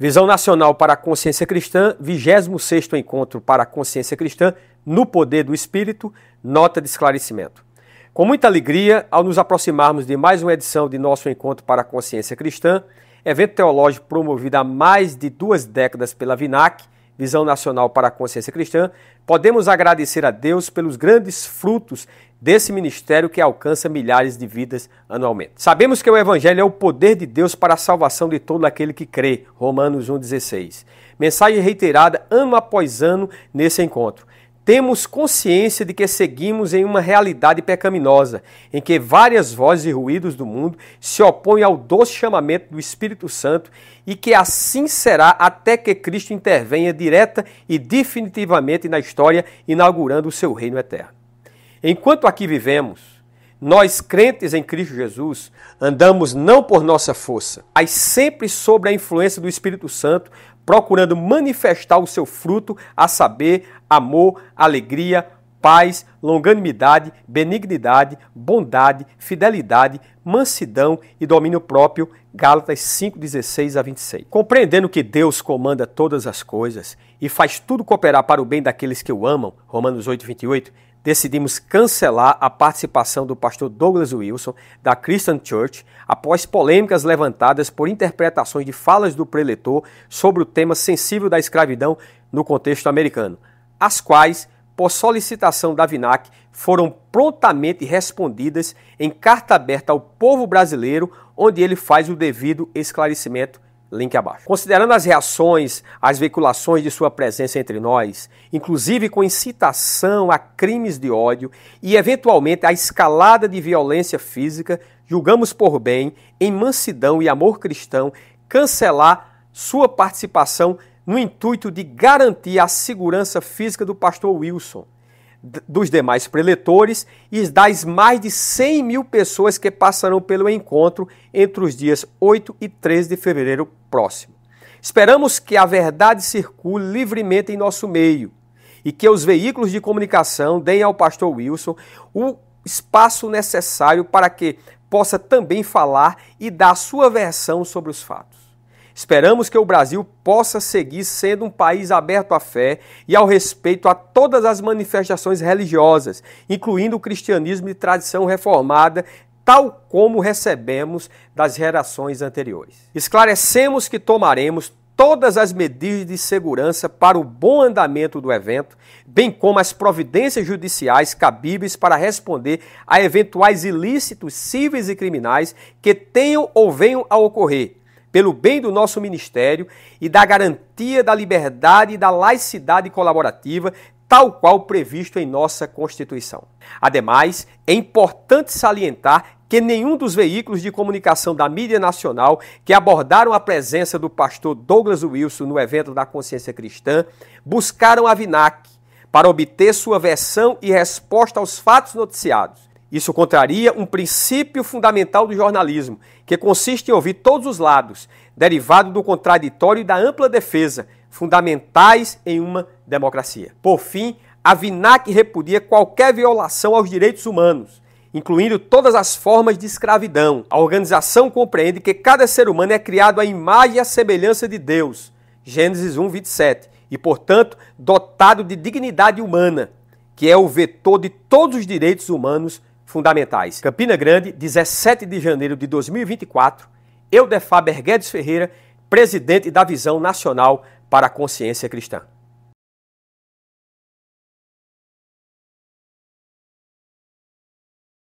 Visão Nacional para a Consciência Cristã, 26º Encontro para a Consciência Cristã, no Poder do Espírito, nota de esclarecimento. Com muita alegria, ao nos aproximarmos de mais uma edição de nosso Encontro para a Consciência Cristã, evento teológico promovido há mais de duas décadas pela VINAC, Visão Nacional para a Consciência Cristã, podemos agradecer a Deus pelos grandes frutos desse ministério que alcança milhares de vidas anualmente. Sabemos que o Evangelho é o poder de Deus para a salvação de todo aquele que crê. Romanos 1,16. Mensagem reiterada ano após ano nesse encontro. Temos consciência de que seguimos em uma realidade pecaminosa, em que várias vozes e ruídos do mundo se opõem ao doce chamamento do Espírito Santo e que assim será até que Cristo intervenha direta e definitivamente na história, inaugurando o seu reino eterno. Enquanto aqui vivemos, nós crentes em Cristo Jesus andamos não por nossa força, mas sempre sob a influência do Espírito Santo, procurando manifestar o seu fruto, a saber, amor, alegria, paz, longanimidade, benignidade, bondade, fidelidade, mansidão e domínio próprio. Gálatas 5:16 a 26. Compreendendo que Deus comanda todas as coisas e faz tudo cooperar para o bem daqueles que o amam. Romanos 8:28 decidimos cancelar a participação do pastor Douglas Wilson da Christian Church após polêmicas levantadas por interpretações de falas do preletor sobre o tema sensível da escravidão no contexto americano, as quais por solicitação da VINAC, foram prontamente respondidas em carta aberta ao povo brasileiro, onde ele faz o devido esclarecimento. Link abaixo. Considerando as reações às veiculações de sua presença entre nós, inclusive com incitação a crimes de ódio e, eventualmente, a escalada de violência física, julgamos por bem, em mansidão e amor cristão, cancelar sua participação no intuito de garantir a segurança física do pastor Wilson, dos demais preletores e das mais de 100 mil pessoas que passarão pelo encontro entre os dias 8 e 13 de fevereiro próximo. Esperamos que a verdade circule livremente em nosso meio e que os veículos de comunicação deem ao pastor Wilson o espaço necessário para que possa também falar e dar sua versão sobre os fatos. Esperamos que o Brasil possa seguir sendo um país aberto à fé e ao respeito a todas as manifestações religiosas, incluindo o cristianismo de tradição reformada, tal como recebemos das gerações anteriores. Esclarecemos que tomaremos todas as medidas de segurança para o bom andamento do evento, bem como as providências judiciais cabíveis para responder a eventuais ilícitos cíveis e criminais que tenham ou venham a ocorrer pelo bem do nosso ministério e da garantia da liberdade e da laicidade colaborativa, tal qual previsto em nossa Constituição. Ademais, é importante salientar que nenhum dos veículos de comunicação da mídia nacional que abordaram a presença do pastor Douglas Wilson no evento da Consciência Cristã buscaram a VINAC para obter sua versão e resposta aos fatos noticiados. Isso contraria um princípio fundamental do jornalismo, que consiste em ouvir todos os lados, derivado do contraditório e da ampla defesa, fundamentais em uma democracia. Por fim, a VINAC repudia qualquer violação aos direitos humanos, incluindo todas as formas de escravidão. A organização compreende que cada ser humano é criado à imagem e à semelhança de Deus, Gênesis 1, 27, e, portanto, dotado de dignidade humana, que é o vetor de todos os direitos humanos fundamentais. Campina Grande, 17 de janeiro de 2024. Eu, Defaber Guedes Ferreira, presidente da Visão Nacional para a Consciência Cristã.